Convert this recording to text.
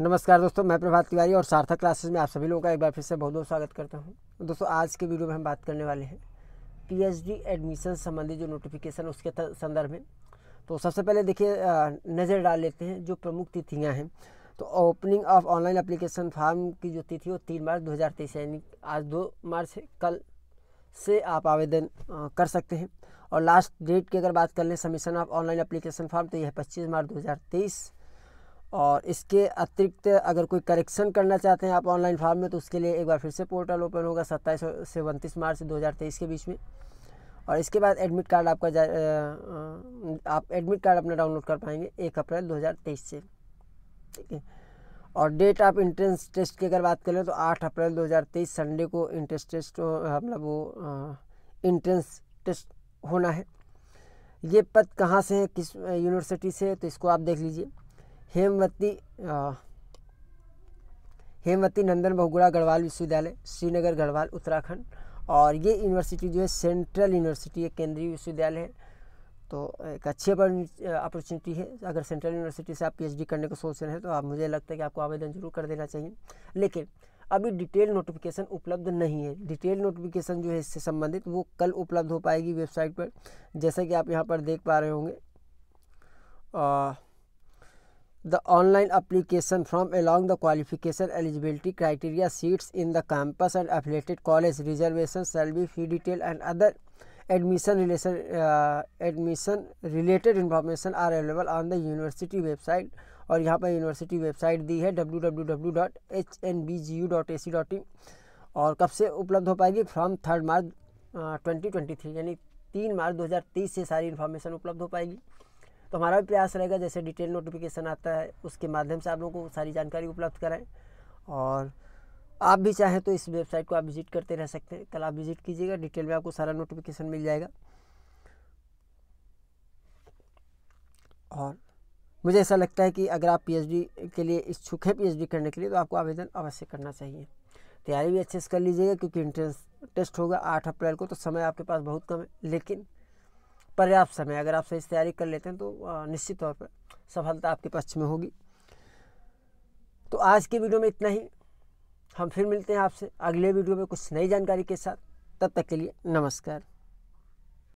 नमस्कार दोस्तों मैं प्रभात तिवारी और सार्थक क्लासेस में आप सभी लोगों का एक बार फिर से बहुत बहुत स्वागत करता हूं दोस्तों आज के वीडियो में हम बात करने वाले हैं पीएचडी एडमिशन संबंधी जो नोटिफिकेशन उसके संदर्भ में तो सबसे पहले देखिए नज़र डाल लेते हैं जो प्रमुख तिथियाँ हैं तो opening of online application form की जो तिथि वो तीन मार्च दो यानी आज दो मार्च कल से आप आवेदन कर सकते हैं और लास्ट डेट की अगर बात कर लें submission of online application form तो यह पच्चीस मार्च दो और इसके अतिरिक्त अगर कोई करेक्शन करना चाहते हैं आप ऑनलाइन फॉर्म में तो उसके लिए एक बार फिर से पोर्टल ओपन होगा सत्ताईस से उनतीस मार्च दो हज़ार तेईस के बीच में और इसके बाद एडमिट कार्ड आपका जा, आप एडमिट कार्ड अपना डाउनलोड कर पाएंगे एक अप्रैल 2023 से ठीक है और डेट आप इंट्रेंस टेस्ट की अगर बात करें तो 8 अप्रैल 2023 संडे को इंट्रेंस टेस्ट मतलब वो इंट्रेंस टेस्ट होना है ये पद कहाँ से है किस यूनिवर्सिटी से तो इसको आप देख लीजिए हेमवती हेमवती नंदन बहुगुड़ा गढ़वाल विश्वविद्यालय श्रीनगर गढ़वाल उत्तराखंड और ये यूनिवर्सिटी जो है सेंट्रल यूनिवर्सिटी है केंद्रीय विश्वविद्यालय है तो एक अच्छी अपॉर्चुनिटी है अगर सेंट्रल यूनिवर्सिटी से आप पीएचडी करने को सोच रहे हैं तो आप मुझे लगता है कि आपको आवेदन जरूर कर देना चाहिए लेकिन अभी डिटेल नोटिफिकेशन उपलब्ध नहीं है डिटेल नोटिफिकेशन जो है इससे संबंधित वो कल उपलब्ध हो पाएगी वेबसाइट पर जैसा कि आप यहाँ पर देख पा रहे होंगे आ, the online application from along the qualification eligibility criteria seats in the campus and affiliated college reservation shall be fee detail and other admission relation uh, admission related information are available on the university website और यहाँ पर university website दी है www.hnbgu.ac.in और कब से उपलब्ध हो पाएगी फ्रॉम थर्ड मार्च 2023 यानी तीन मार्च 2023 से सारी इन्फॉर्मेशन उपलब्ध हो पाएगी तो हमारा भी प्रयास रहेगा जैसे डिटेल नोटिफिकेशन आता है उसके माध्यम से आप लोगों को सारी जानकारी उपलब्ध कराएँ और आप भी चाहें तो इस वेबसाइट को आप विज़िट करते रह सकते हैं कल आप विज़िट कीजिएगा डिटेल में आपको सारा नोटिफिकेशन मिल जाएगा और मुझे ऐसा लगता है कि अगर आप पीएचडी के लिए इच्छुक हैं पीएचडी करने के लिए तो आपको आवेदन अवश्य करना चाहिए तैयारी भी अच्छे से कर लीजिएगा क्योंकि इंट्रेंस टेस्ट होगा आठ अप्रैल को तो समय आपके पास बहुत कम है लेकिन पर्याप्त समय अगर आप सही से तैयारी कर लेते हैं तो निश्चित तौर पर सफलता आपके पक्ष में होगी तो आज की वीडियो में इतना ही हम फिर मिलते हैं आपसे अगले वीडियो में कुछ नई जानकारी के साथ तब तक के लिए नमस्कार